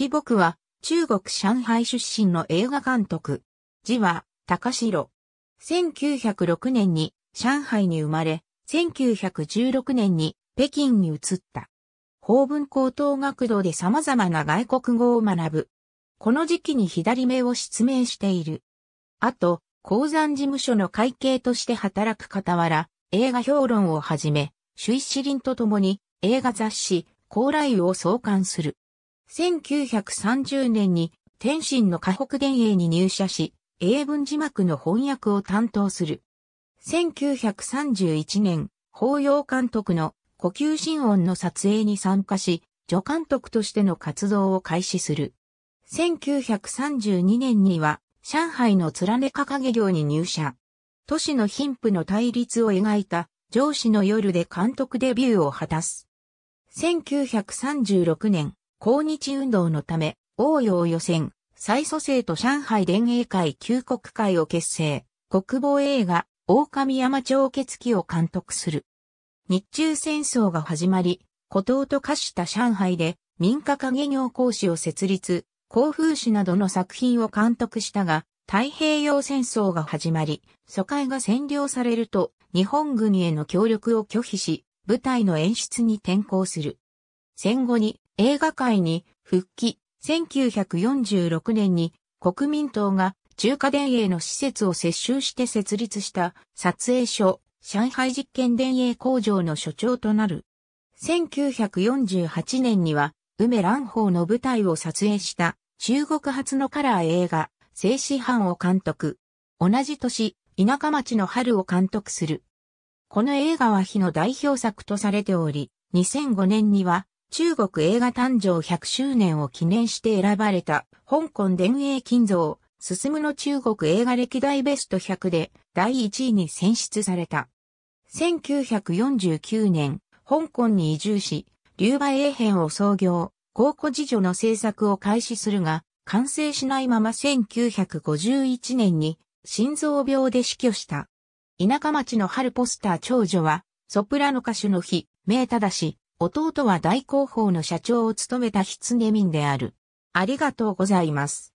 飛牧は中国上海出身の映画監督。字は高城。1906年に上海に生まれ、1916年に北京に移った。法文高等学堂で様々な外国語を学ぶ。この時期に左目を失明している。あと、鉱山事務所の会計として働く傍ら、映画評論をはじめ、主一輪と共に映画雑誌、高麗を創刊する。1930年に天津の河北伝影に入社し、英文字幕の翻訳を担当する。1931年、法要監督の呼吸心音の撮影に参加し、助監督としての活動を開始する。1932年には、上海の連か掲げ業に入社。都市の貧富の対立を描いた上司の夜で監督デビューを果たす。1936年、抗日運動のため、応用予選、再蘇生と上海連英会旧国会を結成、国防映画、狼山町決起を監督する。日中戦争が始まり、孤島と化した上海で民家影業講師を設立、甲風誌などの作品を監督したが、太平洋戦争が始まり、疎開が占領されると日本軍への協力を拒否し、舞台の演出に転向する。戦後に映画界に復帰、1946年に国民党が中華電営の施設を接収して設立した撮影所、上海実験電営工場の所長となる。1948年には、梅蘭方の舞台を撮影した中国初のカラー映画、静止班を監督。同じ年、田舎町の春を監督する。この映画は日の代表作とされており、2005年には中国映画誕生100周年を記念して選ばれた香港電影金像、進むの中国映画歴代ベスト100で第1位に選出された。1949年、香港に移住し、竜馬英編を創業、高校次女の制作を開始するが、完成しないまま1951年に心臓病で死去した。田舎町の春ポスター長女は、ソプラノ歌手の日、名ただし、弟は大広報の社長を務めた狐民である。ありがとうございます。